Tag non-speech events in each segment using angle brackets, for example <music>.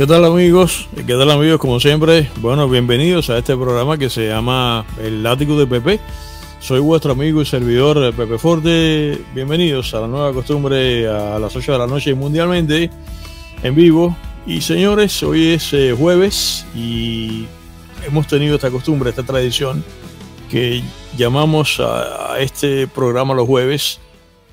¿Qué tal amigos? ¿Qué tal amigos? Como siempre, bueno, bienvenidos a este programa que se llama El Látigo de Pepe. Soy vuestro amigo y servidor eh, Pepe Forte. Bienvenidos a la nueva costumbre a las 8 de la noche mundialmente en vivo. Y señores, hoy es eh, jueves y hemos tenido esta costumbre, esta tradición que llamamos a este programa los jueves,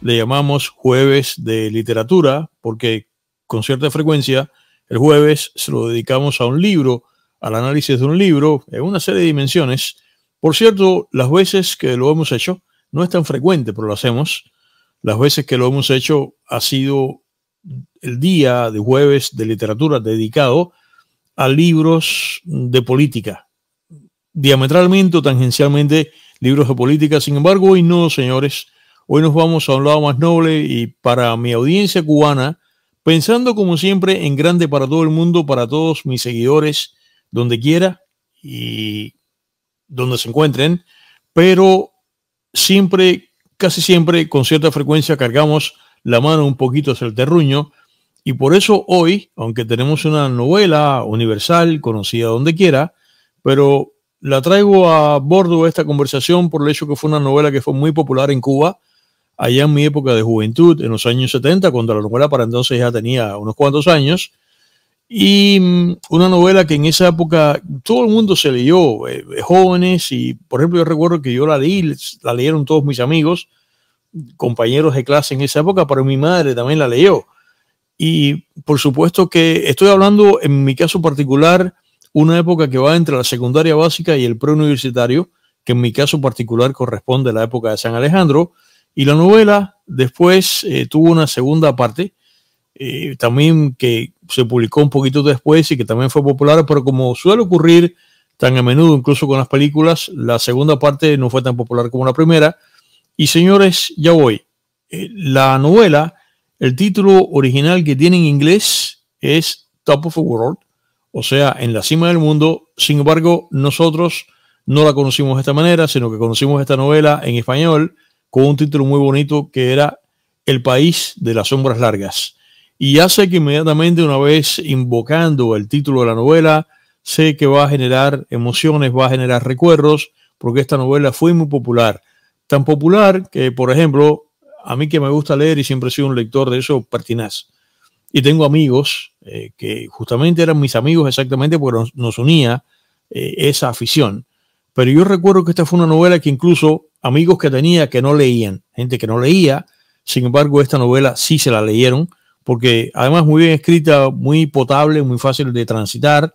le llamamos jueves de literatura porque con cierta frecuencia el jueves se lo dedicamos a un libro, al análisis de un libro, en una serie de dimensiones. Por cierto, las veces que lo hemos hecho, no es tan frecuente, pero lo hacemos. Las veces que lo hemos hecho ha sido el día de jueves de literatura dedicado a libros de política. Diametralmente o tangencialmente libros de política. Sin embargo, hoy no, señores. Hoy nos vamos a un lado más noble y para mi audiencia cubana, Pensando como siempre en grande para todo el mundo, para todos mis seguidores, donde quiera y donde se encuentren, pero siempre, casi siempre, con cierta frecuencia cargamos la mano un poquito hacia el terruño y por eso hoy, aunque tenemos una novela universal, conocida donde quiera, pero la traigo a bordo esta conversación por el hecho que fue una novela que fue muy popular en Cuba allá en mi época de juventud, en los años 70, cuando la novela para entonces ya tenía unos cuantos años, y mm, una novela que en esa época todo el mundo se leyó, eh, jóvenes, y por ejemplo yo recuerdo que yo la leí, la leyeron todos mis amigos, compañeros de clase en esa época, pero mi madre también la leyó. Y por supuesto que estoy hablando, en mi caso particular, una época que va entre la secundaria básica y el preuniversitario, que en mi caso particular corresponde a la época de San Alejandro, y la novela después eh, tuvo una segunda parte, eh, también que se publicó un poquito después y que también fue popular, pero como suele ocurrir tan a menudo, incluso con las películas, la segunda parte no fue tan popular como la primera. Y señores, ya voy. Eh, la novela, el título original que tiene en inglés es Top of the World, o sea, en la cima del mundo. Sin embargo, nosotros no la conocimos de esta manera, sino que conocimos esta novela en español con un título muy bonito que era El país de las sombras largas. Y hace que inmediatamente una vez invocando el título de la novela, sé que va a generar emociones, va a generar recuerdos, porque esta novela fue muy popular. Tan popular que, por ejemplo, a mí que me gusta leer y siempre he sido un lector de eso, pertinaz. Y tengo amigos eh, que justamente eran mis amigos exactamente porque nos, unía eh, esa afición. Pero yo recuerdo que esta fue una novela que incluso amigos que tenía que no leían, gente que no leía. Sin embargo, esta novela sí se la leyeron, porque además muy bien escrita, muy potable, muy fácil de transitar.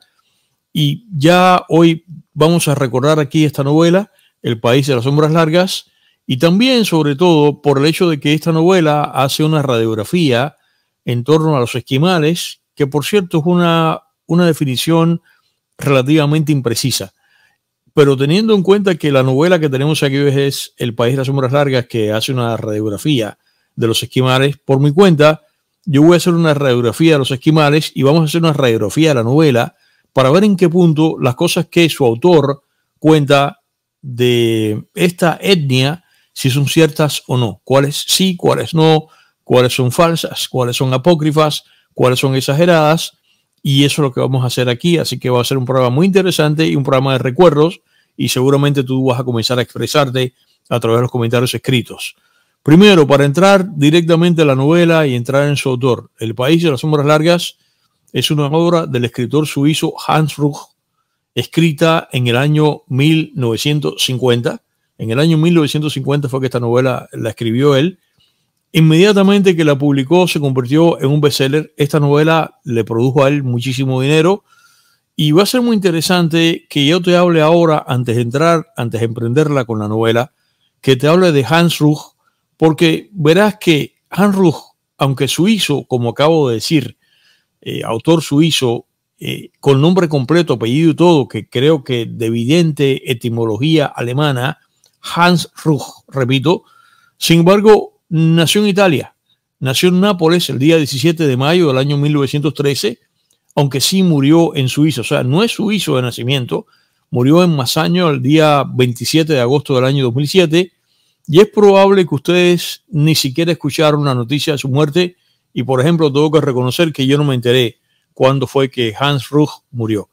Y ya hoy vamos a recordar aquí esta novela, El País de las Sombras Largas, y también, sobre todo, por el hecho de que esta novela hace una radiografía en torno a los esquimales, que por cierto es una, una definición relativamente imprecisa. Pero teniendo en cuenta que la novela que tenemos aquí es El País de las Sombras Largas, que hace una radiografía de los esquimales, por mi cuenta, yo voy a hacer una radiografía de los esquimales y vamos a hacer una radiografía de la novela para ver en qué punto las cosas que su autor cuenta de esta etnia, si son ciertas o no, cuáles sí, cuáles no, cuáles son falsas, cuáles son apócrifas, cuáles son exageradas, y eso es lo que vamos a hacer aquí. Así que va a ser un programa muy interesante y un programa de recuerdos. Y seguramente tú vas a comenzar a expresarte a través de los comentarios escritos. Primero, para entrar directamente a la novela y entrar en su autor, El País de las Sombras Largas es una obra del escritor suizo Hans Ruch, escrita en el año 1950. En el año 1950 fue que esta novela la escribió él Inmediatamente que la publicó, se convirtió en un bestseller. Esta novela le produjo a él muchísimo dinero. Y va a ser muy interesante que yo te hable ahora, antes de entrar, antes de emprenderla con la novela, que te hable de Hans Ruch, porque verás que Hans Ruch, aunque suizo, como acabo de decir, eh, autor suizo, eh, con nombre completo, apellido y todo, que creo que de evidente etimología alemana, Hans Ruch, repito, sin embargo, Nació en Italia, nació en Nápoles el día 17 de mayo del año 1913, aunque sí murió en Suiza, o sea, no es suizo de nacimiento, murió en Masaño el día 27 de agosto del año 2007, y es probable que ustedes ni siquiera escucharon una noticia de su muerte, y por ejemplo, tengo que reconocer que yo no me enteré cuándo fue que Hans Ruch murió.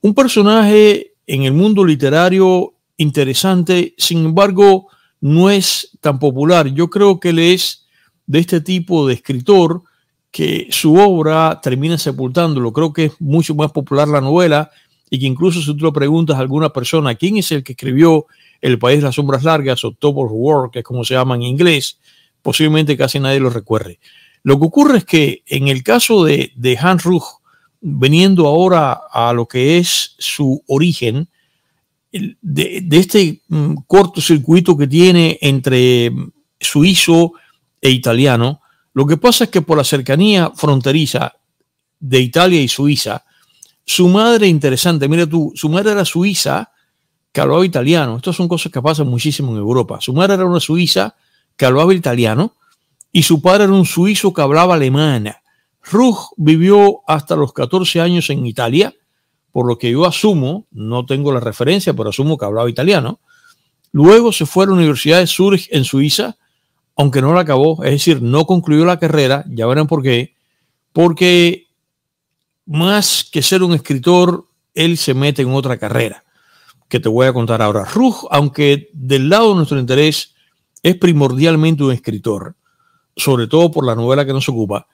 Un personaje en el mundo literario interesante, sin embargo, no es tan popular. Yo creo que él es de este tipo de escritor que su obra termina sepultándolo. Creo que es mucho más popular la novela y que incluso si tú le preguntas a alguna persona quién es el que escribió El País de las Sombras Largas o Top of War, que es como se llama en inglés, posiblemente casi nadie lo recuerde. Lo que ocurre es que en el caso de, de Hans Ruch, veniendo ahora a lo que es su origen, de, este corto mm, cortocircuito que tiene entre mm, suizo e italiano, lo que pasa es que por la cercanía fronteriza de Italia y Suiza, su madre, interesante, mira tú, su madre era suiza que hablaba italiano. Estas son cosas que pasan muchísimo en Europa. Su madre era una suiza que hablaba italiano y su padre era un suizo que hablaba alemán. Ruch vivió hasta los 14 años en Italia por lo que yo asumo, no tengo la referencia, pero asumo que hablaba italiano. Luego se fue a la Universidad de Zurich en Suiza, aunque no la acabó, es decir, no concluyó la carrera, ya verán por qué, porque más que ser un escritor, él se mete en otra carrera, que te voy a contar ahora. Ruj, aunque del lado de nuestro interés, es primordialmente un escritor, sobre todo por la novela que nos ocupa,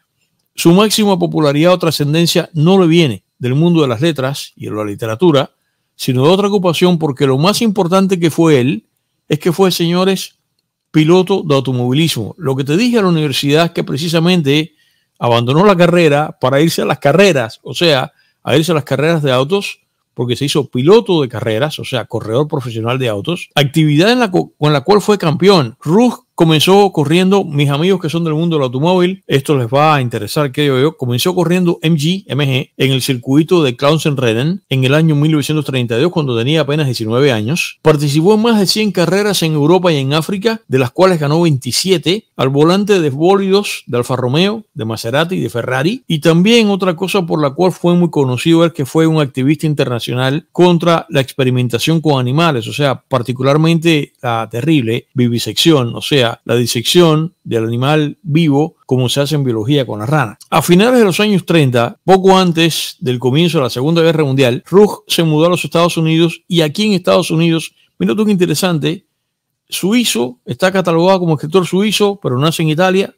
su máxima popularidad o trascendencia no le viene del mundo de las letras y de la literatura, sino de otra ocupación, porque lo más importante que fue él es que fue, señores, piloto de automovilismo. Lo que te dije a la universidad es que precisamente abandonó la carrera para irse a las carreras, o sea, a irse a las carreras de autos, porque se hizo piloto de carreras, o sea, corredor profesional de autos, actividad en la con la cual fue campeón. Ruth comenzó corriendo, mis amigos que son del mundo del automóvil, esto les va a interesar, creo yo, comenzó corriendo MG, MG, en el circuito de Reden en el año 1932, cuando tenía apenas 19 años. Participó en más de 100 carreras en Europa y en África, de las cuales ganó 27 al volante de bólidos de Alfa Romeo, de Maserati y de Ferrari. Y también otra cosa por la cual fue muy conocido es que fue un activista internacional contra la experimentación con animales, o sea, particularmente la terrible vivisección, o sea, la disección del animal vivo, como se hace en biología con las ranas. A finales de los años 30, poco antes del comienzo de la Segunda Guerra Mundial, Rugg se mudó a los Estados Unidos y aquí en Estados Unidos, mira tú qué interesante, suizo, está catalogado como escritor suizo, pero nace en Italia,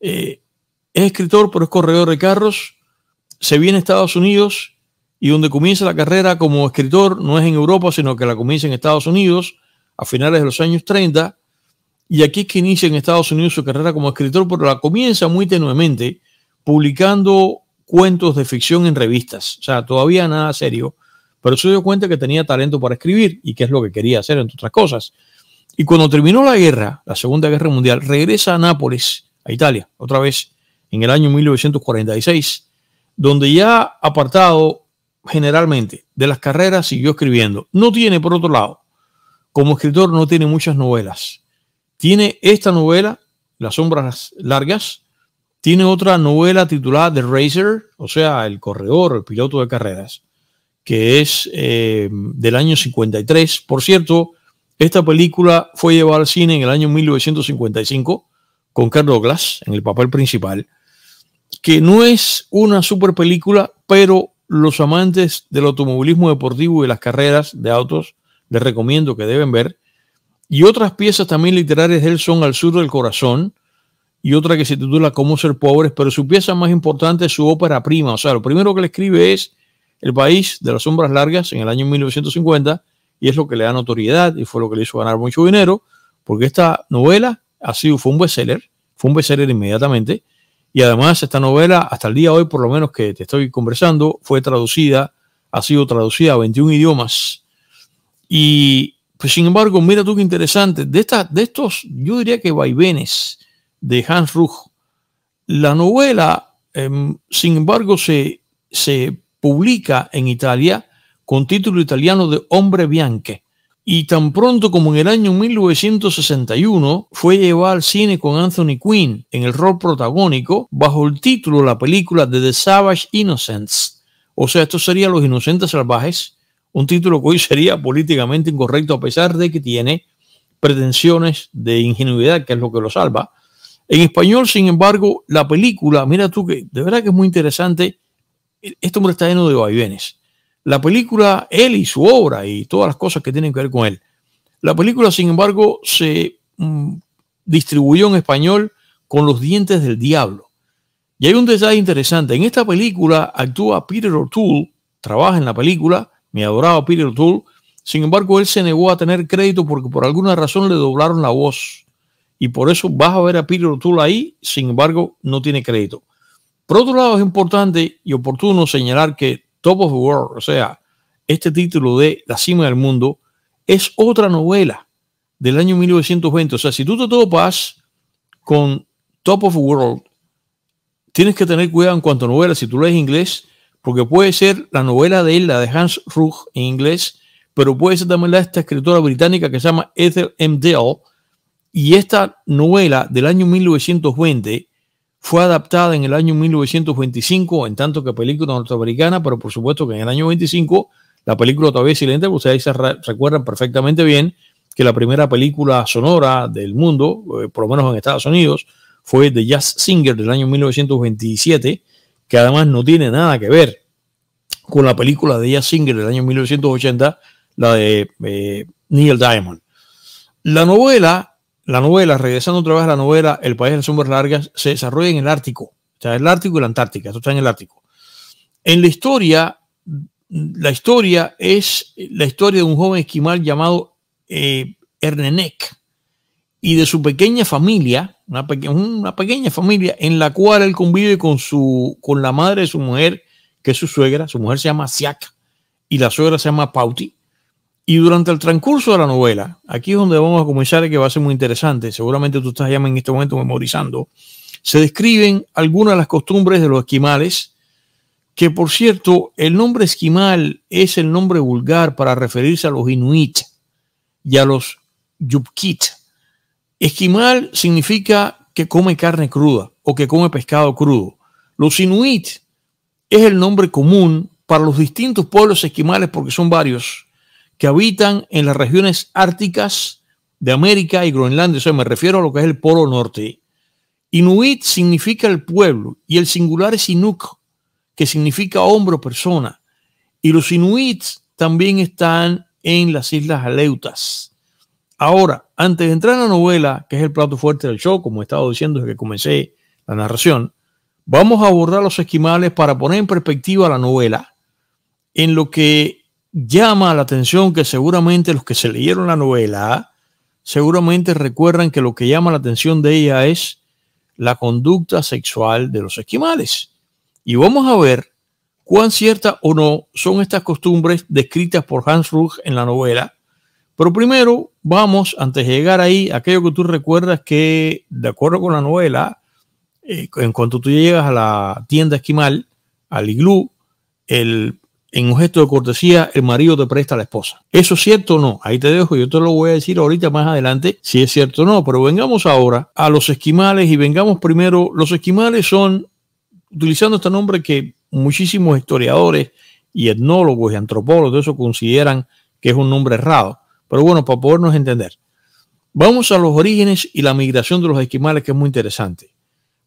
eh, es escritor, pero es corredor de carros, se viene a Estados Unidos y donde comienza la carrera como escritor no es en Europa, sino que la comienza en Estados Unidos a finales de los años 30 y aquí es que inicia en Estados Unidos su carrera como escritor, pero la comienza muy tenuemente publicando cuentos de ficción en revistas. O sea, todavía nada serio, pero se dio cuenta que tenía talento para escribir y que es lo que quería hacer, entre otras cosas. Y cuando terminó la guerra, la Segunda Guerra Mundial, regresa a Nápoles, a Italia, otra vez en el año 1946, donde ya apartado generalmente de las carreras siguió escribiendo. No tiene, por otro lado, como escritor no tiene muchas novelas tiene esta novela, Las sombras largas, tiene otra novela titulada The Racer, o sea, el corredor, el piloto de carreras, que es eh, del año 53. Por cierto, esta película fue llevada al cine en el año 1955 con Carlos glass en el papel principal, que no es una super película, pero los amantes del automovilismo deportivo y las carreras de autos les recomiendo que deben ver. Y otras piezas también literarias de él son Al sur del corazón y otra que se titula Cómo ser pobres, pero su pieza más importante es su ópera prima. O sea, lo primero que le escribe es El país de las sombras largas en el año 1950 y es lo que le da notoriedad y fue lo que le hizo ganar mucho dinero, porque esta novela ha sido, fue un bestseller, fue un bestseller inmediatamente. Y además esta novela, hasta el día de hoy por lo menos que te estoy conversando, fue traducida, ha sido traducida a 21 idiomas. Y sin embargo, mira tú qué interesante, de, esta, de estos, yo diría que vaivenes de Hans Ruch, la novela, em, sin embargo, se, publica en Italia con título italiano de Hombre Bianche. Y tan pronto como en el año 1961 fue llevada al cine con Anthony Quinn en el rol protagónico bajo el título de la película de The Savage Innocents. O sea, esto sería Los Inocentes Salvajes, un título que hoy sería políticamente incorrecto a pesar de que tiene pretensiones de ingenuidad, que es lo que lo salva. En español, sin embargo, la película, mira tú que de verdad que es muy interesante, este hombre está lleno de vaivenes. La película, él y su obra y todas las cosas que tienen que ver con él. La película, sin embargo, se mm, distribuyó en español con los dientes del diablo. Y hay un detalle interesante. En esta película actúa Peter O'Toole, trabaja en la película, mi adorado Peter Tool. Sin embargo, él se negó a tener crédito porque por alguna razón le doblaron la voz. Y por eso vas a ver a Peter Tull ahí, sin embargo, no tiene crédito. Por otro lado, es importante y oportuno señalar que Top of the World, o sea, este título de La cima del mundo, es otra novela del año 1920. O sea, si tú te topas con Top of the World, tienes que tener cuidado en cuanto a novelas. Si tú lees inglés, porque puede ser la novela de él, la de Hans Rugg en inglés, pero puede ser también la de esta escritora británica que se llama Ethel M. Dale, y esta novela del año 1920 fue adaptada en el año 1925, en tanto que película norteamericana, pero por supuesto que en el año 25 la película todavía es silente, porque ustedes se recuerdan perfectamente bien que la primera película sonora del mundo, eh, por lo menos en Estados Unidos, fue The Jazz Singer del año 1927, que además no tiene nada que ver con la película de ella Singer del año 1980, la de eh, Neil Diamond. La novela, la novela, regresando otra vez a la novela El País de las Sombras Largas, se desarrolla en el Ártico. O sea, el Ártico y la Antártica, esto está en el Ártico. En la historia, la historia es la historia de un joven esquimal llamado eh, Ernenek y de su pequeña familia una, pequeña familia en la cual él convive con, su, con la madre de su mujer, que es su suegra. Su mujer se llama Siak y la suegra se llama Pauti. Y durante el transcurso de la novela, aquí es donde vamos a comenzar, que va a ser muy interesante, seguramente tú estás ya en este momento memorizando, se describen algunas de las costumbres de los esquimales, que por cierto, el nombre esquimal es el nombre vulgar para referirse a los inuit y a los yupkit, Esquimal significa que come carne cruda o que come pescado crudo. Los inuit es el nombre común para los distintos pueblos esquimales, porque son varios, que habitan en las regiones árticas de América y Groenlandia. O sea, me refiero a lo que es el Polo Norte. Inuit significa el pueblo y el singular es Inuk, que significa hombre o persona. Y los Inuit también están en las Islas Aleutas Ahora, antes de entrar en la novela, que es el plato fuerte del show, como he estado diciendo desde que comencé la narración, vamos a abordar los esquimales para poner en perspectiva la novela en lo que llama la atención que seguramente los que se leyeron la novela seguramente recuerdan que lo que llama la atención de ella es la conducta sexual de los esquimales. Y vamos a ver cuán ciertas o no son estas costumbres descritas por Hans Rug en la novela pero primero vamos, antes de llegar ahí, aquello que tú recuerdas que, de acuerdo con la novela, eh, en cuanto tú llegas a la tienda esquimal, al iglú, el, en un gesto de cortesía, el marido te presta a la esposa. ¿Eso es cierto o no? Ahí te dejo, yo te lo voy a decir ahorita más adelante si es cierto o no, pero vengamos ahora a los esquimales y vengamos primero, los esquimales son, utilizando este nombre que muchísimos historiadores y etnólogos y antropólogos de eso consideran que es un nombre errado. Pero bueno, para podernos entender, vamos a los orígenes y la migración de los esquimales, que es muy interesante.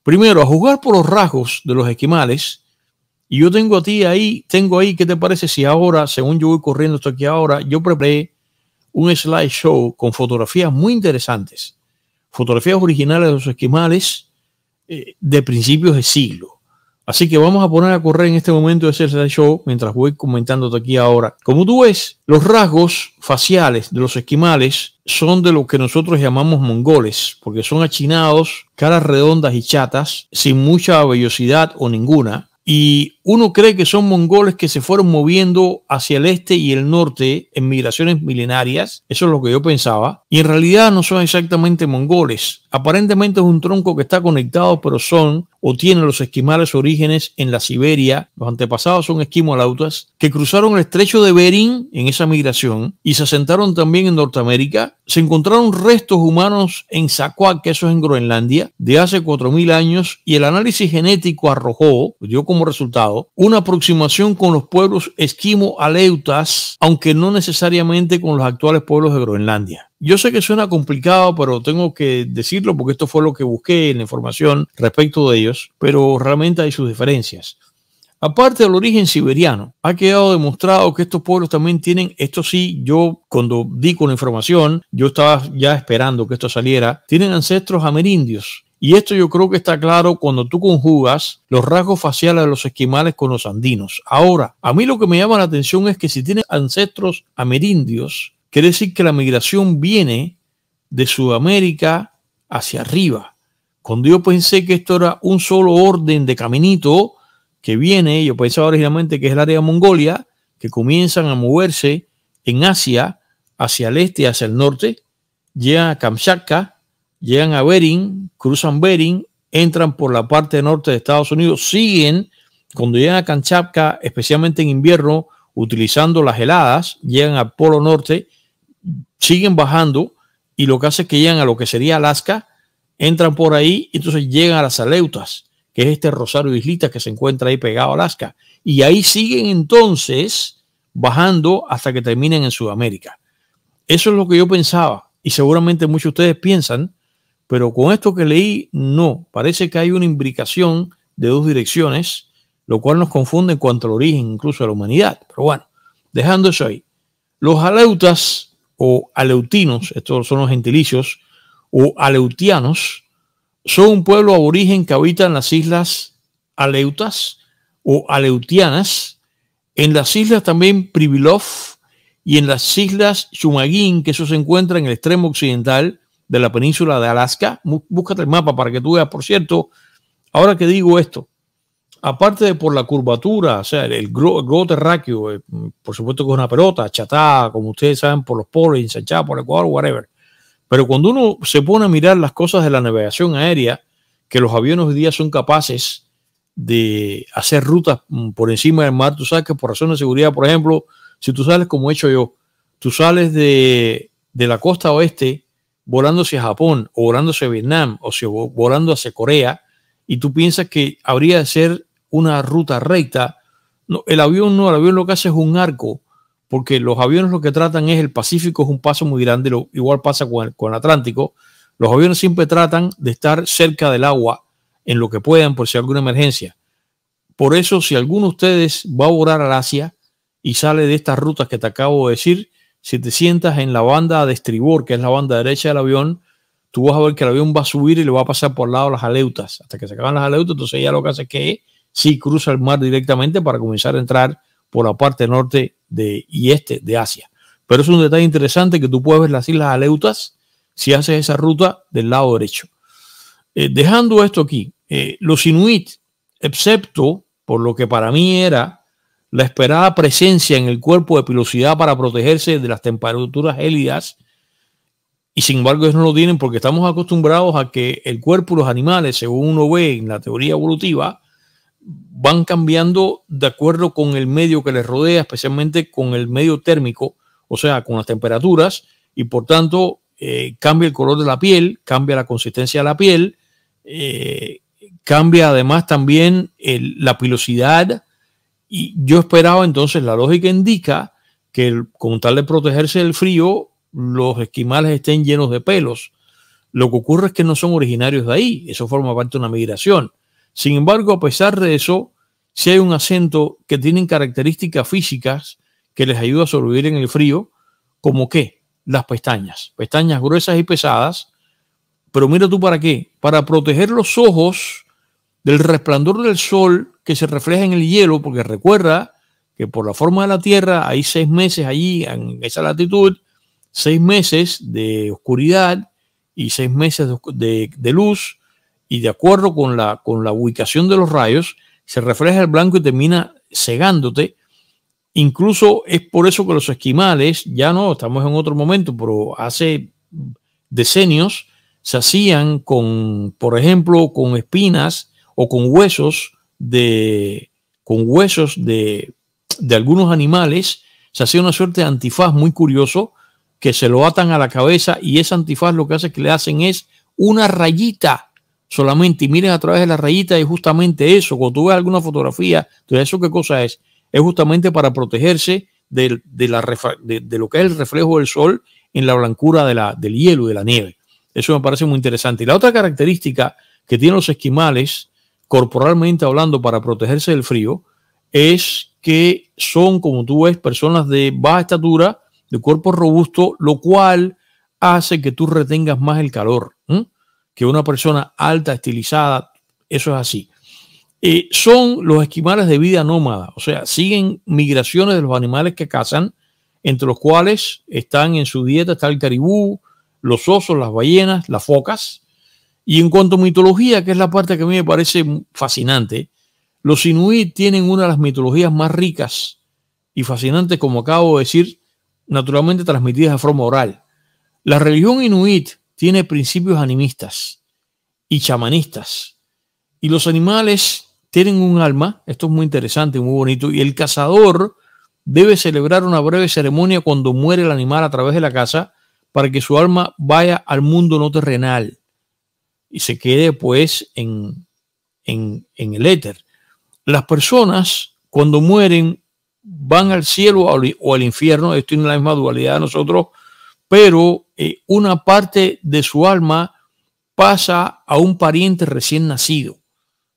Primero, a jugar por los rasgos de los esquimales, y yo tengo a ti ahí, tengo ahí, ¿qué te parece si ahora, según yo voy corriendo esto aquí ahora, yo preparé un slideshow con fotografías muy interesantes, fotografías originales de los esquimales eh, de principios de siglo. Así que vamos a poner a correr en este momento de ese show mientras voy comentándote aquí ahora. Como tú ves, los rasgos faciales de los esquimales son de lo que nosotros llamamos mongoles, porque son achinados, caras redondas y chatas, sin mucha vellosidad o ninguna. Y uno cree que son mongoles que se fueron moviendo hacia el este y el norte en migraciones milenarias. Eso es lo que yo pensaba. Y en realidad no son exactamente mongoles. Aparentemente es un tronco que está conectado, pero son o tienen los esquimales orígenes en la Siberia. Los antepasados son esquimolautas que cruzaron el estrecho de Bering en esa migración y se asentaron también en Norteamérica. Se encontraron restos humanos en Sacuac, que eso es en Groenlandia, de hace 4.000 años y el análisis genético arrojó, dio como resultado, una aproximación con los pueblos esquimo-aleutas, aunque no necesariamente con los actuales pueblos de Groenlandia. Yo sé que suena complicado, pero tengo que decirlo porque esto fue lo que busqué en la información respecto de ellos, pero realmente hay sus diferencias. Aparte del origen siberiano, ha quedado demostrado que estos pueblos también tienen, esto sí, yo cuando di con la información, yo estaba ya esperando que esto saliera, tienen ancestros amerindios. Y esto yo creo que está claro cuando tú conjugas los rasgos faciales de los esquimales con los andinos. Ahora, a mí lo que me llama la atención es que si tienen ancestros amerindios, Quiere decir que la migración viene de Sudamérica hacia arriba. Cuando yo pensé que esto era un solo orden de caminito que viene, yo pensaba originalmente que es el área de Mongolia, que comienzan a moverse en Asia, hacia el este, hacia el norte, llegan a Kamchatka, llegan a Bering, cruzan Bering, entran por la parte norte de Estados Unidos, siguen, cuando llegan a Kamchatka, especialmente en invierno, utilizando las heladas, llegan al Polo Norte, siguen bajando y lo que hace es que llegan a lo que sería Alaska, entran por ahí y entonces llegan a las Aleutas, que es este rosario de que se encuentra ahí pegado a Alaska. Y ahí siguen entonces bajando hasta que terminen en Sudamérica. Eso es lo que yo pensaba y seguramente muchos de ustedes piensan, pero con esto que leí, no, parece que hay una imbricación de dos direcciones, lo cual nos confunde en cuanto al origen incluso de la humanidad. Pero bueno, dejando eso ahí. Los aleutas o aleutinos, estos son los gentilicios, o aleutianos, son un pueblo aborigen que habita en las islas aleutas o aleutianas, en las islas también privilov y en las islas Chumaguín, que eso se encuentra en el extremo occidental de la península de Alaska. Búscate el mapa para que tú veas, por cierto, ahora que digo esto, aparte de por la curvatura, o sea, el globo terráqueo, eh, por supuesto que es una pelota, chatada, como ustedes saben, por los polos, ensanchada por el Ecuador, whatever. Pero cuando uno se pone a mirar las cosas de la navegación aérea, que los aviones hoy día son capaces de hacer rutas mm, por encima del mar, tú sabes que por razones de seguridad, por ejemplo, si tú sales como he hecho yo, tú sales de, la costa oeste volándose a Japón o volando hacia Vietnam o sea, volando hacia Corea, y tú piensas que habría de ser una ruta recta. el avión no, el avión lo que hace es un arco, porque los aviones lo que tratan es el Pacífico, es un paso muy grande, igual pasa con el, Atlántico. Los aviones siempre tratan de estar cerca del agua en lo que puedan por si hay alguna emergencia. Por eso, si alguno de ustedes va a volar al Asia y sale de estas rutas que te acabo de decir, si te sientas en la banda de estribor, que es la banda derecha del avión, tú vas a ver que el avión va a subir y le va a pasar por el lado las aleutas. Hasta que se acaban las aleutas, entonces ya lo que hace es que sí cruza el mar directamente para comenzar a entrar por la parte norte de, y este de Asia. Pero es un detalle interesante que tú puedes ver las Islas Aleutas si haces esa ruta del lado derecho. Eh, dejando esto aquí, eh, los inuit, excepto por lo que para mí era la esperada presencia en el cuerpo de pilosidad para protegerse de las temperaturas gélidas, y sin embargo ellos no lo tienen porque estamos acostumbrados a que el cuerpo de los animales, según uno ve en la teoría evolutiva, van cambiando de acuerdo con el medio que les rodea, especialmente con el medio térmico, o sea, con las temperaturas, y por tanto eh, cambia el color de la piel, cambia la consistencia de la piel, eh, cambia además también la pilosidad. Y yo esperaba entonces, la lógica indica que con tal de protegerse del frío, los esquimales estén llenos de pelos. Lo que ocurre es que no son originarios de ahí, eso forma parte de una migración. Sin embargo, a pesar de eso, si hay un acento que tienen características físicas que les ayuda a sobrevivir en el frío, como que Las pestañas, pestañas gruesas y pesadas. Pero mira tú para qué, para proteger los ojos del resplandor del sol que se refleja en el hielo, porque recuerda que por la forma de la Tierra hay seis meses allí en esa latitud, seis meses de oscuridad y seis meses de, de luz, y de acuerdo con la, con la ubicación de los rayos, se refleja el blanco y termina cegándote. Incluso es por eso que los esquimales, ya no, estamos en otro momento, pero hace decenios se hacían con, por ejemplo, con espinas o con huesos de, con huesos de, de algunos animales, se hacía una suerte de antifaz muy curioso que se lo atan a la cabeza y ese antifaz lo que hace es que le hacen es una rayita solamente y miren a través de la rayita y justamente eso, cuando tú ves alguna fotografía, entonces eso qué cosa es, es justamente para protegerse de, la, lo que es el reflejo del sol en la blancura de la, del hielo y de la nieve. Eso me parece muy interesante. Y la otra característica que tienen los esquimales, corporalmente hablando, para protegerse del frío, es que son, como tú ves, personas de baja estatura, de cuerpo robusto, lo cual hace que tú retengas más el calor que una persona alta, estilizada, eso es así. Eh, son los esquimales de vida nómada, o sea, siguen migraciones de los animales que cazan, entre los cuales están en su dieta, está el caribú, los osos, las ballenas, las focas. Y en cuanto a mitología, que es la parte que a mí me parece fascinante, los inuit tienen una de las mitologías más ricas y fascinantes, como acabo de decir, naturalmente transmitidas de forma oral. La religión inuit tiene principios animistas y chamanistas. Y los animales tienen un alma, esto es muy interesante, muy bonito, y el cazador debe celebrar una breve ceremonia cuando muere el animal a través de la casa para que su alma vaya al mundo no terrenal y se quede pues en, en, en el éter. Las personas cuando mueren van al cielo o al infierno, esto tiene la misma dualidad de nosotros pero eh, una parte de su alma pasa a un pariente recién nacido.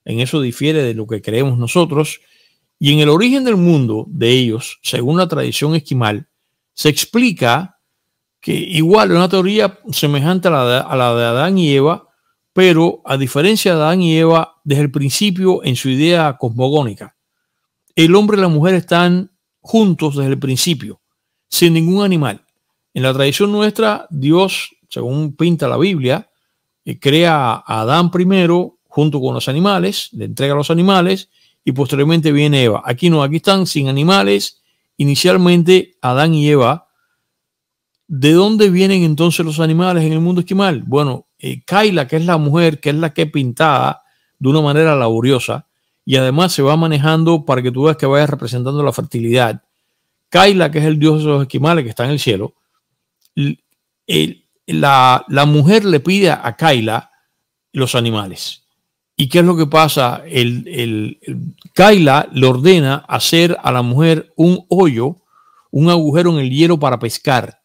En eso difiere de lo que creemos nosotros. Y en el origen del mundo de ellos, según la tradición esquimal, se explica que igual una teoría semejante a la de Adán y Eva, pero a diferencia de Adán y Eva, desde el principio en su idea cosmogónica, el hombre y la mujer están juntos desde el principio, sin ningún animal. En la tradición nuestra, Dios, según pinta la Biblia, eh, crea a Adán primero junto con los animales, le entrega a los animales y posteriormente viene Eva. Aquí no, aquí están sin animales. Inicialmente Adán y Eva. ¿De dónde vienen entonces los animales en el mundo esquimal? Bueno, eh, Kaila, que es la mujer, que es la que pintada de una manera laboriosa y además se va manejando para que tú veas que vayas representando la fertilidad. Kaila, que es el dios de los esquimales que está en el cielo, la, mujer le pide a Kaila los animales. ¿Y qué es lo que pasa? El, Kaila le ordena hacer a la mujer un hoyo, un agujero en el hielo para pescar.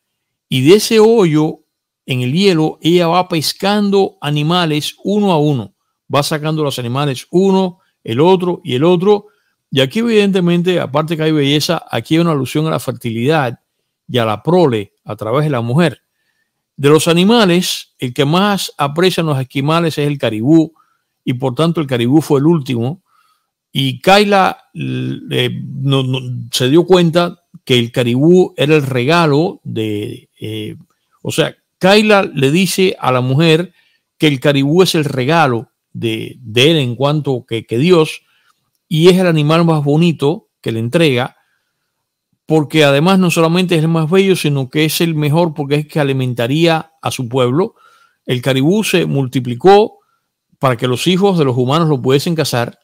Y de ese hoyo en el hielo, ella va pescando animales uno a uno. Va sacando los animales uno, el otro y el otro. Y aquí evidentemente, aparte que hay belleza, aquí hay una alusión a la fertilidad y a la prole a través de la mujer. De los animales, el que más aprecian los esquimales es el caribú, y por tanto el caribú fue el último. Y Kaila eh, se dio cuenta que el caribú era el regalo de... Eh, o sea, Kaila le dice a la mujer que el caribú es el regalo de, de él en cuanto que, que Dios, y es el animal más bonito que le entrega, porque además no solamente es el más bello, sino que es el mejor porque es que alimentaría a su pueblo. El caribú se multiplicó para que los hijos de los humanos lo pudiesen cazar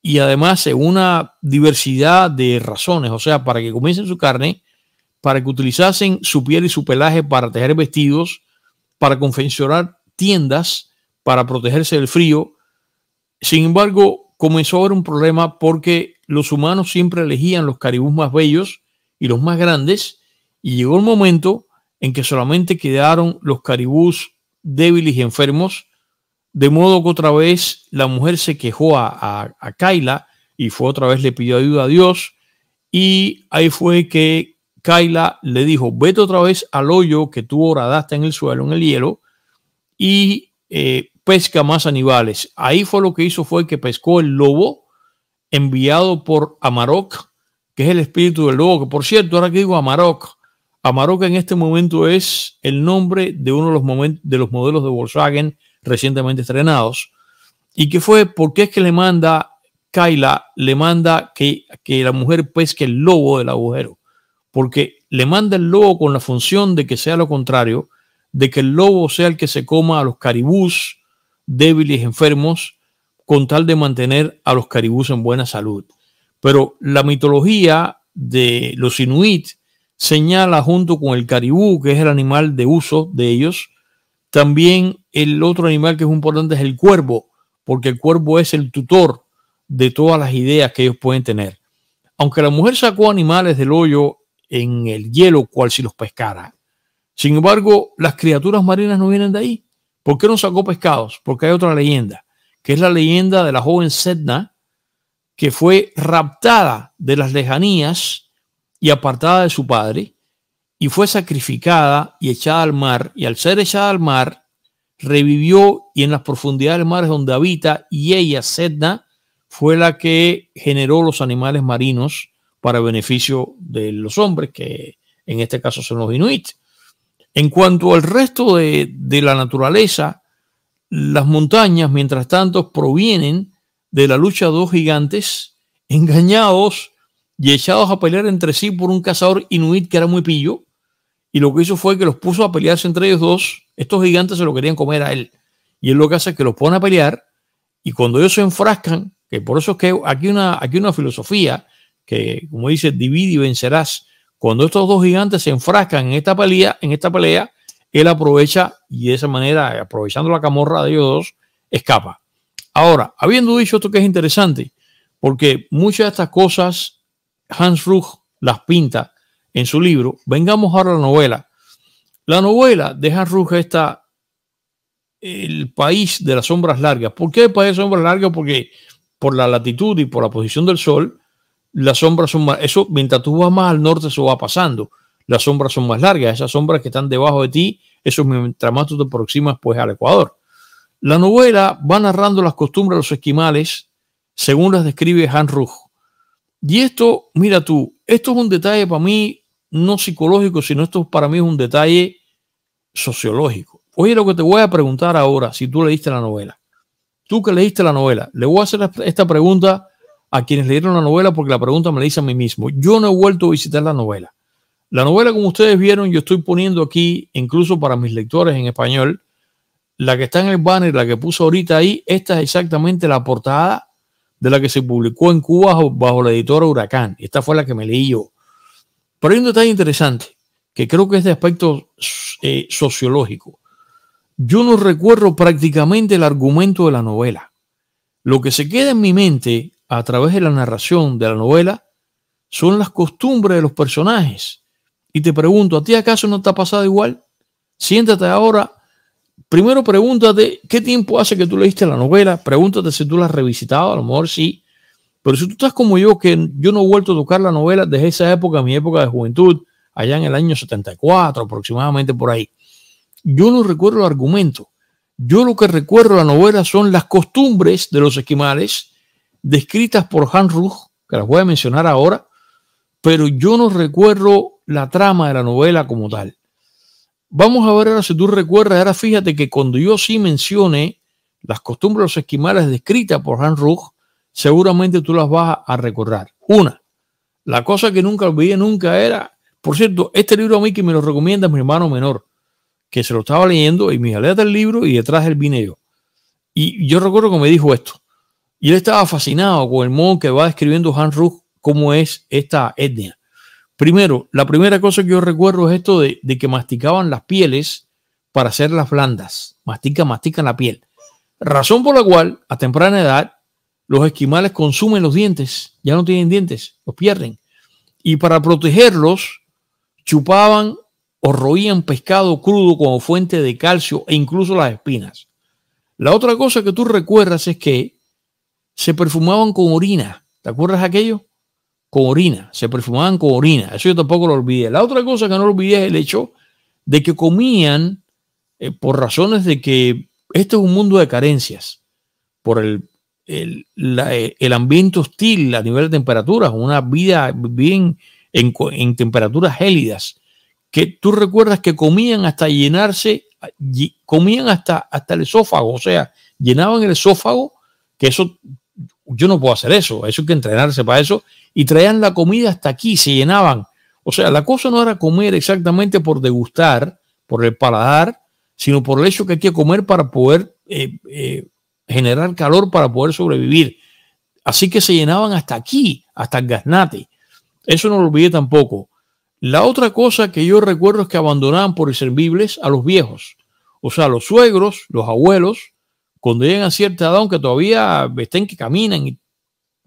y además en una diversidad de razones, o sea, para que comiesen su carne, para que utilizasen su piel y su pelaje para tejer vestidos, para confeccionar tiendas, para protegerse del frío. Sin embargo, comenzó a haber un problema porque los humanos siempre elegían los caribús más bellos y los más grandes, y llegó el momento en que solamente quedaron los caribús débiles y enfermos, de modo que otra vez la mujer se quejó a, Kaila y fue otra vez le pidió ayuda a Dios, y ahí fue que Kaila le dijo, vete otra vez al hoyo que tú horadaste en el suelo, en el hielo, y eh, pesca más animales. Ahí fue lo que hizo, fue que pescó el lobo enviado por Amarok, que es el espíritu del lobo, que por cierto, ahora que digo Amarok, Amarok en este momento es el nombre de uno de los, modelos de Volkswagen recientemente estrenados, y que fue porque es que le manda Kaila le manda que, que la mujer pesque el lobo del agujero, porque le manda el lobo con la función de que sea lo contrario, de que el lobo sea el que se coma a los caribús débiles, enfermos, con tal de mantener a los caribús en buena salud. Pero la mitología de los inuit señala junto con el caribú, que es el animal de uso de ellos, también el otro animal que es importante es el cuervo, porque el cuervo es el tutor de todas las ideas que ellos pueden tener. Aunque la mujer sacó animales del hoyo en el hielo, cual si los pescara. Sin embargo, las criaturas marinas no vienen de ahí. ¿Por qué no sacó pescados? Porque hay otra leyenda, que es la leyenda de la joven Sedna, que fue raptada de las lejanías y apartada de su padre, y fue sacrificada y echada al mar, y al ser echada al mar, revivió y en las profundidades del mar es donde habita, y ella, Sedna, fue la que generó los animales marinos para beneficio de los hombres, que en este caso son los inuit. En cuanto al resto de, de la naturaleza, las montañas, mientras tanto, provienen de la lucha dos gigantes, engañados y echados a pelear entre sí por un cazador inuit que era muy pillo. Y lo que hizo fue que los puso a pelearse entre ellos dos. Estos gigantes se lo querían comer a él. Y él lo que hace es que los pone a pelear. Y cuando ellos se enfrascan, que por eso es que aquí una, aquí una filosofía que, como dice, divide y vencerás. Cuando estos dos gigantes se enfrascan en esta pelea, en esta pelea, él aprovecha y de esa manera, aprovechando la camorra de ellos dos, escapa. Ahora, habiendo dicho esto que es interesante, porque muchas de estas cosas Hans Rug las pinta en su libro, vengamos ahora a la novela. La novela de Hans Ruch está El país de las sombras largas. ¿Por qué el país de las sombras largas? Porque por la latitud y por la posición del sol, las sombras son más, eso mientras tú vas más al norte, eso va pasando. Las sombras son más largas, esas sombras que están debajo de ti, eso mientras más tú te aproximas pues al Ecuador. La novela va narrando las costumbres de los esquimales según las describe Han Ruh. Y esto, mira tú, esto es un detalle para mí no psicológico, sino esto para mí es un detalle sociológico. Oye, lo que te voy a preguntar ahora, si tú leíste la novela, tú que leíste la novela, le voy a hacer esta pregunta a quienes leyeron la novela porque la pregunta me la hice a mí mismo. Yo no he vuelto a visitar la novela. La novela, como ustedes vieron, yo estoy poniendo aquí, incluso para mis lectores en español, la que está en el banner, la que puso ahorita ahí, esta es exactamente la portada de la que se publicó en Cuba bajo, la editora Huracán. Esta fue la que me leí yo. Pero hay un detalle interesante que creo que es de aspecto eh, sociológico. Yo no recuerdo prácticamente el argumento de la novela. Lo que se queda en mi mente a través de la narración de la novela son las costumbres de los personajes. Y te pregunto, ¿a ti acaso no te ha pasado igual? Siéntate ahora primero pregúntate qué tiempo hace que tú leíste la novela, pregúntate si tú la has revisitado, a lo mejor sí, pero si tú estás como yo, que yo no he vuelto a tocar la novela desde esa época, mi época de juventud, allá en el año 74 aproximadamente por ahí, yo no recuerdo el argumento. Yo lo que recuerdo de la novela son las costumbres de los esquimales descritas por Han Ruch, que las voy a mencionar ahora, pero yo no recuerdo la trama de la novela como tal. Vamos a ver ahora si tú recuerdas, ahora fíjate que cuando yo sí mencioné las costumbres de los esquimales descritas por Han Rug, seguramente tú las vas a recordar. Una, la cosa que nunca olvidé nunca era, por cierto, este libro a mí que me lo recomienda mi hermano menor, que se lo estaba leyendo y me jalé del libro y detrás el vineo. Y yo recuerdo que me dijo esto. Y él estaba fascinado con el modo que va describiendo Han Rug cómo es esta etnia. Primero, la primera cosa que yo recuerdo es esto de, que masticaban las pieles para hacer las blandas. Mastica, mastican la piel. Razón por la cual, a temprana edad, los esquimales consumen los dientes. Ya no tienen dientes, los pierden. Y para protegerlos, chupaban o roían pescado crudo como fuente de calcio e incluso las espinas. La otra cosa que tú recuerdas es que se perfumaban con orina. ¿Te acuerdas aquello? con orina, se perfumaban con orina. Eso yo tampoco lo olvidé. La otra cosa que no olvidé es el hecho de que comían eh, por razones de que este es un mundo de carencias, por el, el, ambiente hostil a nivel de temperaturas, una vida bien en, temperaturas gélidas, que tú recuerdas que comían hasta llenarse, comían hasta, hasta el esófago, o sea, llenaban el esófago, que eso yo no puedo hacer eso, eso hay que entrenarse para eso. Y traían la comida hasta aquí, se llenaban. O sea, la cosa no era comer exactamente por degustar, por el paladar, sino por el hecho que hay que comer para poder eh, eh, generar calor, para poder sobrevivir. Así que se llenaban hasta aquí, hasta el gaznate. Eso no lo olvidé tampoco. La otra cosa que yo recuerdo es que abandonaban por inservibles a los viejos. O sea, los suegros, los abuelos, cuando llegan a cierta edad, aunque todavía estén que caminan, y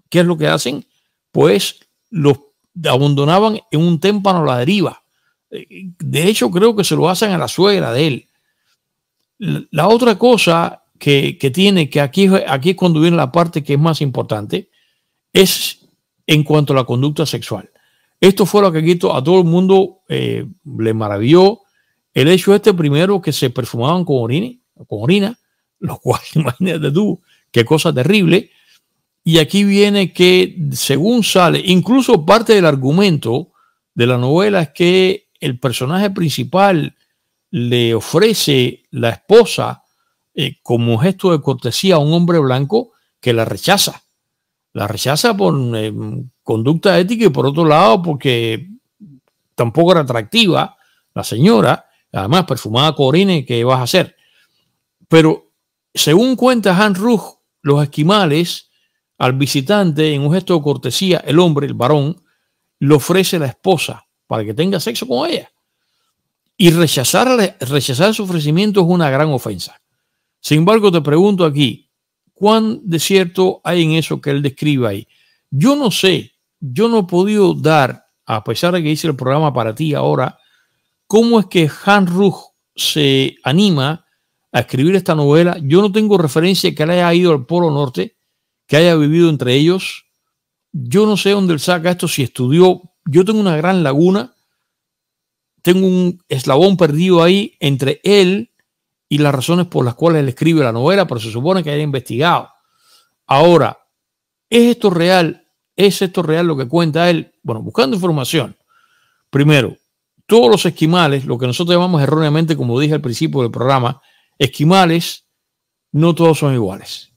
¿qué es lo que hacen? Pues los abandonaban en un témpano a la deriva. Eh, de hecho, creo que se lo hacen a la suegra de él. La otra cosa que, que tiene, que aquí, aquí es cuando viene la parte que es más importante, es en cuanto a la conducta sexual. Esto fue lo que a todo el mundo eh, le maravilló. El hecho este primero que se perfumaban con orina, con orina lo cual, imagínate tú, qué cosa terrible. Y aquí viene que, según sale, incluso parte del argumento de la novela es que el personaje principal le ofrece la esposa eh, como gesto de cortesía a un hombre blanco que la rechaza. La rechaza por eh, conducta ética y por otro lado porque tampoco era atractiva la señora, además perfumada corine, ¿qué vas a hacer? Pero según cuenta Han Ruch, los esquimales al visitante, en un gesto de cortesía, el hombre, el varón, le ofrece la esposa para que tenga sexo con ella. Y rechazar, rechazar su ofrecimiento es una gran ofensa. Sin embargo, te pregunto aquí, ¿cuán de cierto hay en eso que él describe ahí? Yo no sé, yo no he podido dar, a pesar de que hice el programa para ti ahora, cómo es que Han Ruch se anima a escribir esta novela. Yo no tengo referencia que él haya ido al Polo Norte, que haya vivido entre ellos. Yo no sé dónde él saca esto, si estudió. Yo tengo una gran laguna. Tengo un eslabón perdido ahí entre él y las razones por las cuales él escribe la novela, pero se supone que haya investigado. Ahora, ¿es esto real? ¿Es esto real lo que cuenta él? Bueno, buscando información. Primero, todos los esquimales, lo que nosotros llamamos erróneamente, como dije al principio del programa, esquimales, no todos son iguales.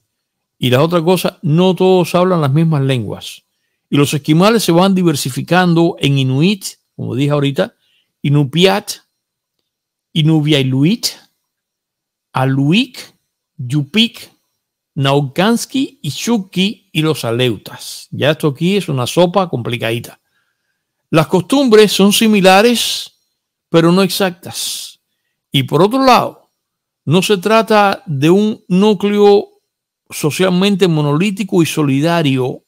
Y la otra cosa, no todos hablan las mismas lenguas. Y los esquimales se van diversificando en inuit, como dije ahorita, inupiat, Inuvialuit, aluik, yupik, naukanski y y los aleutas. Ya esto aquí es una sopa complicadita. Las costumbres son similares, pero no exactas. Y por otro lado, no se trata de un núcleo socialmente monolítico y solidario,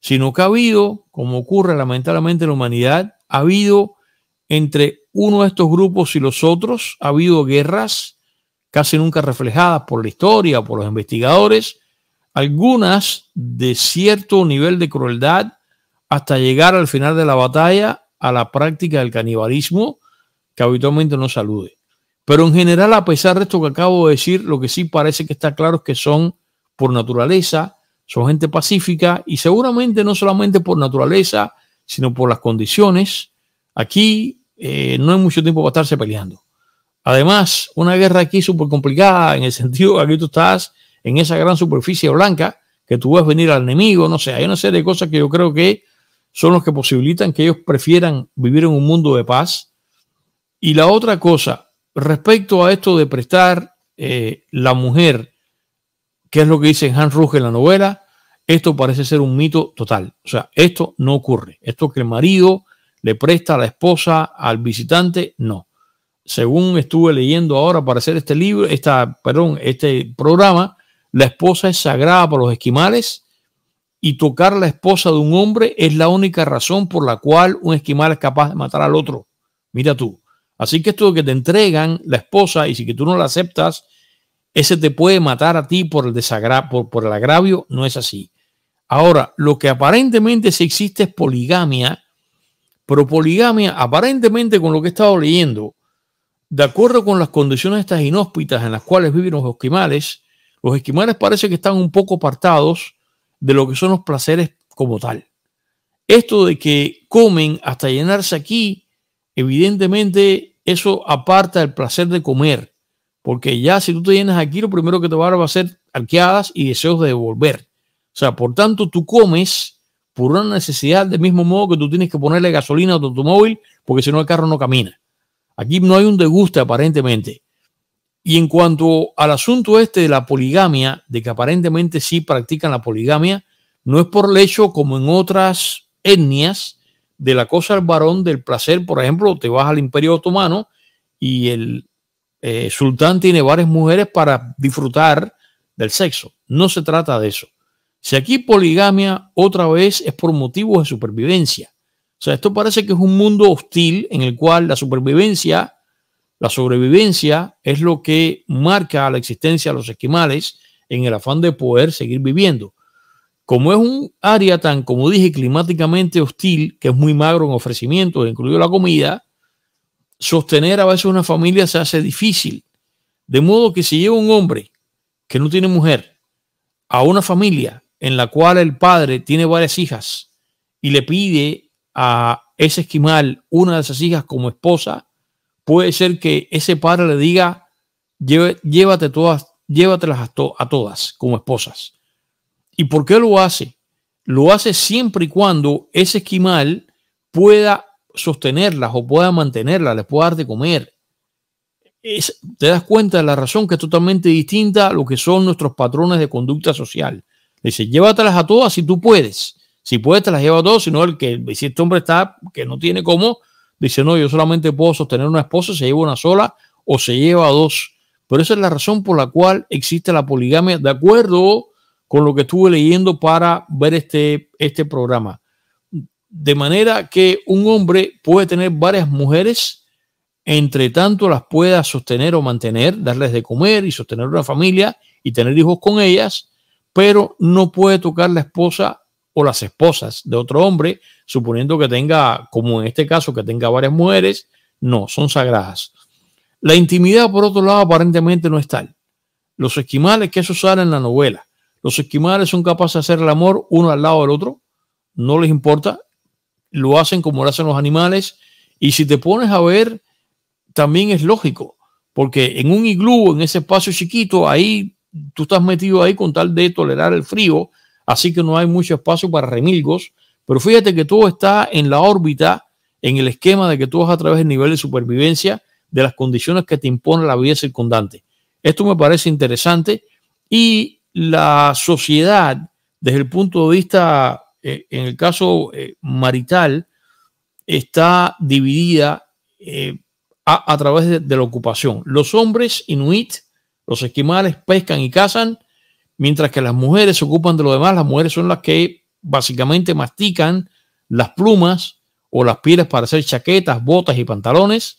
sino que ha habido, como ocurre lamentablemente en la humanidad, ha habido entre uno de estos grupos y los otros, ha habido guerras casi nunca reflejadas por la historia, por los investigadores, algunas de cierto nivel de crueldad hasta llegar al final de la batalla a la práctica del canibalismo que habitualmente no salude. Pero en general, a pesar de esto que acabo de decir, lo que sí parece que está claro es que son por naturaleza, son gente pacífica y seguramente no solamente por naturaleza, sino por las condiciones. Aquí eh, no hay mucho tiempo para estarse peleando. Además, una guerra aquí súper complicada en el <laughs> sentido que aquí tú estás en esa gran superficie blanca que tú a venir al enemigo, no sé, hay una serie de cosas que yo creo que son los que posibilitan que ellos prefieran vivir en un mundo de paz. Y la otra cosa, respecto a esto de prestar eh, la mujer, que es lo que dice Hans Ruge en la novela, esto parece ser un mito total. O sea, esto no ocurre. Esto que el marido le presta a la esposa, al visitante, no. Según estuve leyendo ahora para hacer este libro, esta, perdón, este programa, la esposa es sagrada para los esquimales y tocar la esposa de un hombre es la única razón por la cual un esquimal es capaz de matar al otro. Mira tú. Así que esto de que te entregan la esposa y si que tú no la aceptas, ese te puede matar a ti por el por, por el agravio, no es así. Ahora, lo que aparentemente sí existe es poligamia, pero poligamia, aparentemente con lo que he estado leyendo, de acuerdo con las condiciones estas inhóspitas en las cuales viven los esquimales, los esquimales parece que están un poco apartados de lo que son los placeres como tal. Esto de que comen hasta llenarse aquí evidentemente eso aparta el placer de comer, porque ya si tú te llenas aquí, lo primero que te va a dar va a ser arqueadas y deseos de devolver. O sea, por tanto, tú comes por una necesidad del mismo modo que tú tienes que ponerle gasolina a tu automóvil, porque si no el carro no camina. Aquí no hay un deguste aparentemente. Y en cuanto al asunto este de la poligamia, de que aparentemente sí practican la poligamia, no es por lecho como en otras etnias de la cosa al varón del placer, por ejemplo, te vas al Imperio Otomano y el eh, sultán tiene varias mujeres para disfrutar del sexo. No se trata de eso. Si aquí poligamia otra vez es por motivos de supervivencia. O sea, esto parece que es un mundo hostil en el cual la supervivencia, la sobrevivencia es lo que marca la existencia de los esquimales en el afán de poder seguir viviendo. Como es un área tan, como dije, climáticamente hostil, que es muy magro en ofrecimientos, incluido la comida, sostener a veces una familia se hace difícil. De modo que si lleva un hombre que no tiene mujer a una familia en la cual el padre tiene varias hijas y le pide a ese esquimal una de esas hijas como esposa, puede ser que ese padre le diga, llévate todas, llévatelas las a todas como esposas. ¿Y por qué lo hace? Lo hace siempre y cuando ese esquimal pueda sostenerlas o pueda mantenerlas, les pueda dar de comer. Eh, te das cuenta de la razón que es totalmente distinta a lo que son nuestros patrones de conducta social. Dice, llévatelas a todas si tú puedes. Si puedes, te las lleva a todas, sino el que, si este hombre está, que no tiene cómo, dice, no, yo solamente puedo sostener una esposa, se lleva una sola o se lleva a dos. Pero esa es la razón por la cual existe la poligamia, de acuerdo con lo que estuve leyendo para ver este, este programa. De manera que un hombre puede tener varias mujeres, entre tanto las pueda sostener o mantener, darles de comer y sostener una familia y tener hijos con ellas, pero no puede tocar la esposa o las esposas de otro hombre, suponiendo que tenga, como en este caso, que tenga varias mujeres, no, son sagradas. La intimidad, por otro lado, aparentemente no es tal. Los esquimales que eso sale en la novela los esquimales son capaces de hacer el amor uno al lado del otro, no les importa, lo hacen como lo hacen los animales. Y si te pones a ver, también es lógico, porque en un iglú, en ese espacio chiquito, ahí tú estás metido ahí con tal de tolerar el frío, así que no hay mucho espacio para remilgos. Pero fíjate que todo está en la órbita, en el esquema de que tú vas a través del nivel de supervivencia de las condiciones que te impone la vida circundante. Esto me parece interesante y la sociedad, desde el punto de vista, eh, en el caso eh, marital, está dividida eh, a, través de, la ocupación. Los hombres inuit, los esquimales, pescan y cazan, mientras que las mujeres se ocupan de lo demás. Las mujeres son las que básicamente mastican las plumas o las pieles para hacer chaquetas, botas y pantalones.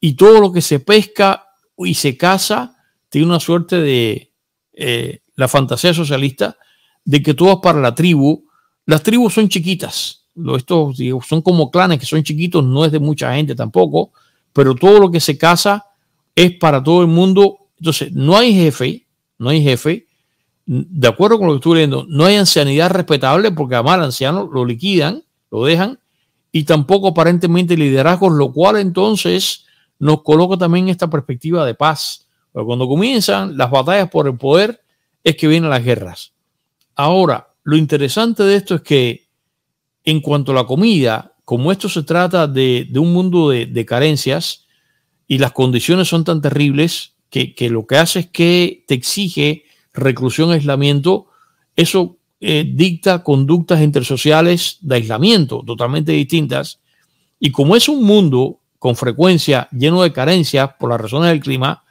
Y todo lo que se pesca y se caza tiene una suerte de la fantasía socialista de que es para la tribu, las tribus son chiquitas, estos son como clanes que son chiquitos, no es de mucha gente tampoco, pero todo lo que se casa es para todo el mundo. Entonces, no hay jefe, no hay jefe, de acuerdo con lo que estuve leyendo, no hay ancianidad respetable porque a mal anciano lo liquidan, lo dejan, y tampoco aparentemente liderazgos, lo cual entonces nos coloca también esta perspectiva de paz. cuando comienzan las batallas por el poder, es que vienen las guerras. Ahora, lo interesante de esto es que en cuanto a la comida, como esto se trata de, un mundo de, carencias y las condiciones son tan terribles que, lo que hace es que te exige reclusión, aislamiento, eso eh, dicta conductas intersociales de aislamiento totalmente distintas. Y como es un mundo con frecuencia lleno de carencias por las razones del clima,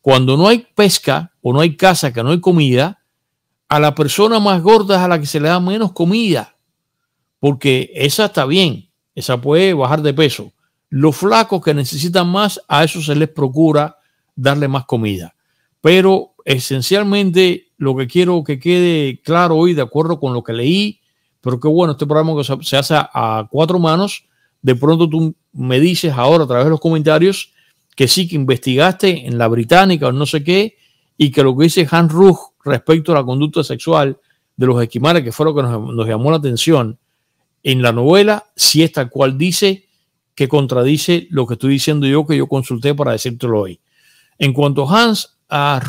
cuando no hay pesca o no hay casa, que no hay comida, a la persona más gorda es a la que se le da menos comida, porque esa está bien, esa puede bajar de peso. Los flacos que necesitan más, a eso se les procura darle más comida. Pero esencialmente lo que quiero que quede claro hoy, de acuerdo con lo que leí, pero qué bueno, este programa que se hace a cuatro manos, de pronto tú me dices ahora a través de los comentarios que sí que investigaste en la británica o no sé qué, y que lo que dice Hans Ruch respecto a la conducta sexual de los esquimales, que fue lo que nos, llamó la atención en la novela, si es tal cual dice que contradice lo que estoy diciendo yo, que yo consulté para decírtelo hoy. En cuanto a Hans a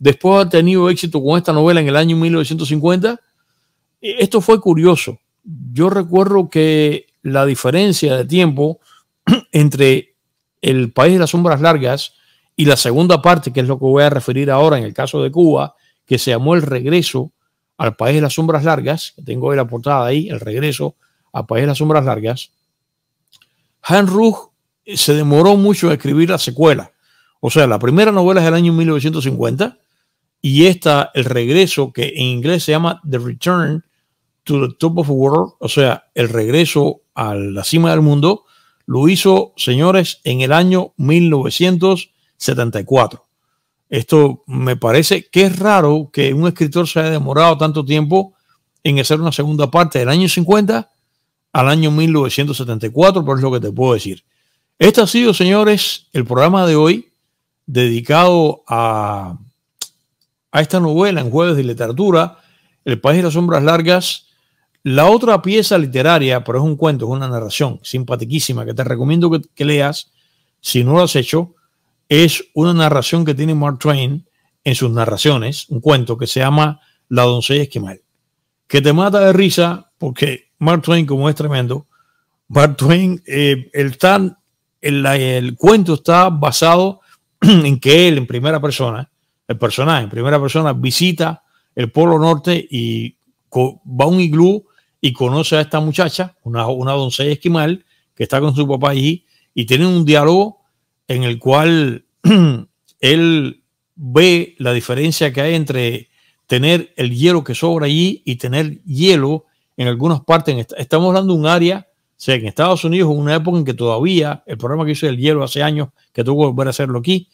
después ha tenido éxito con esta novela en el año 1950, esto fue curioso. Yo recuerdo que la diferencia de tiempo <clears throat> entre el País de las Sombras Largas y la segunda parte, que es lo que voy a referir ahora en el caso de Cuba, que se llamó El Regreso al País de las Sombras Largas, tengo la portada ahí, El Regreso al País de las Sombras Largas, Han eh, se demoró mucho en escribir la secuela. O sea, la primera novela es del año 1950 y esta, El Regreso, que en inglés se llama The Return to the Top of the World, o sea, El Regreso a la cima del mundo, lo hizo, señores, en el año 1974. Esto me parece que es raro que un escritor se haya demorado tanto tiempo en hacer una segunda parte del año 50 al año 1974, Por es lo que te puedo decir. Este ha sido, señores, el programa de hoy dedicado a, a esta novela en jueves de literatura, El País de las Sombras Largas, la otra pieza literaria, pero es un cuento, es una narración simpaticísima que te recomiendo que, leas si no lo has hecho, es una narración que tiene Mark Twain en sus narraciones, un cuento que se llama La doncella esquimal, que te mata de risa porque Mark Twain, como es tremendo, Mark Twain, eh, el, tan, el, el, cuento está basado <clears throat> en que él en primera persona, el personaje en primera persona visita el Polo Norte y va a un iglú y conoce a esta muchacha, una, doncella esquimal, que está con su papá allí, y tienen un diálogo en el cual <clears throat> él ve la diferencia que hay entre tener el hielo que sobra allí y tener hielo en algunas partes. Estamos hablando de un área, o sea, en Estados Unidos, en una época en que todavía el programa que hizo el hielo hace años, que tuvo que volver a hacerlo aquí,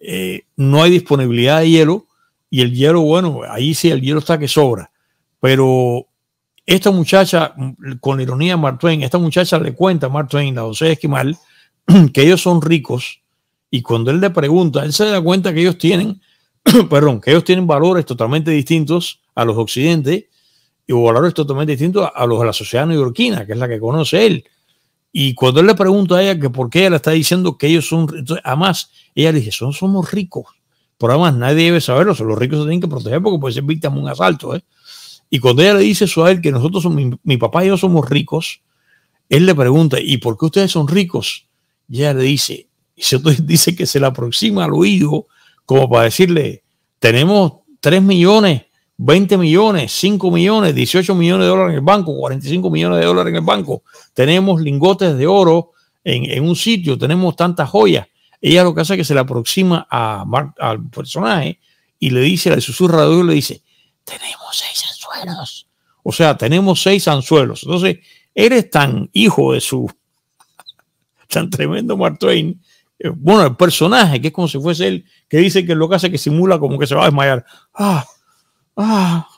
eh, no hay disponibilidad de hielo y el hielo, bueno, ahí sí el hielo está que sobra, pero esta muchacha, con ironía, Mark Twain, esta muchacha le cuenta a Mark Twain, la José Esquimal, <clears throat> que ellos son ricos y cuando él le pregunta, él se da cuenta que ellos tienen, <clears throat> perdón, que ellos tienen valores totalmente distintos a los occidentes y valores totalmente distintos a los de la sociedad neoyorquina, que es la que conoce él. Y cuando él le pregunta a ella que por qué ella le está diciendo que ellos son, ricos, además, ella le dice, son, somos ricos. Pero además nadie debe saberlo, los ricos se tienen que proteger porque puede ser víctima de un asalto. ¿eh? Y cuando ella le dice eso a él, que nosotros somos, mi, papá y yo somos ricos, él le pregunta, ¿y por qué ustedes son ricos? Y ella le dice, y se <laughs> dice que se le aproxima al oído como para decirle, tenemos 3 millones, 20 millones, 5 millones, 18 millones de dólares en el banco, 45 millones de dólares en el banco, tenemos lingotes de oro en, un sitio, tenemos tantas joyas. Ella lo que hace es que se le aproxima a al personaje y le dice, la susurra de le dice, tenemos seis anzuelos. O sea, tenemos seis anzuelos. Entonces, eres tan hijo de su, <laughs> tan tremendo Mark Twain, eh, bueno, el personaje, que es como si fuese él, que dice que lo que hace es que simula como que se va a desmayar. Ah, ah,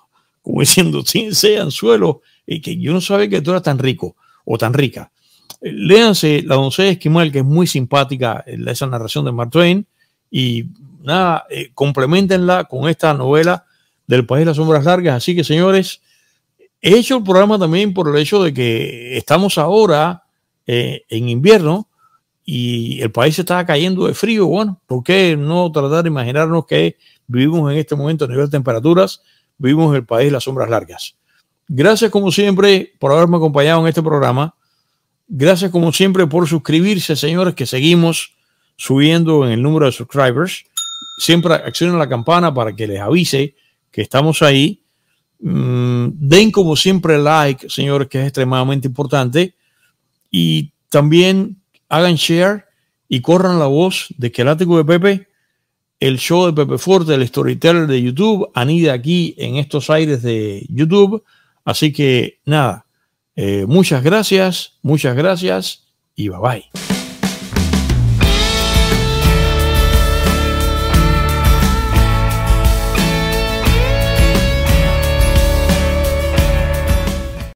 como diciendo, sin <laughs> sí, anzuelo, y que yo no sabía que tú eras tan rico o tan rica. Eh, léanse La doncella esquimal, que es muy simpática, eh, esa narración de Mark Twain, y nada, complementenla con esta novela del País las Sombras Largas. Así que, señores, he hecho el programa también por el hecho de que estamos ahora eh, en invierno y el país está cayendo de frío. Bueno, ¿por qué no tratar de imaginarnos que vivimos en este momento a nivel de temperaturas? Vivimos el país las sombras largas. Gracias como siempre por haberme acompañado en este programa. Gracias como siempre por suscribirse, señores, que seguimos subiendo en el número de subscribers. Siempre accionen la campana para que les avise que estamos ahí. Mm, den como siempre like, señores, que es extremadamente importante. Y también hagan share y corran la voz de que el ático de Pepe, el show de Pepe Forte, el storyteller de YouTube, anida aquí en estos aires de YouTube. Así que nada, eh, muchas gracias, muchas gracias y bye bye.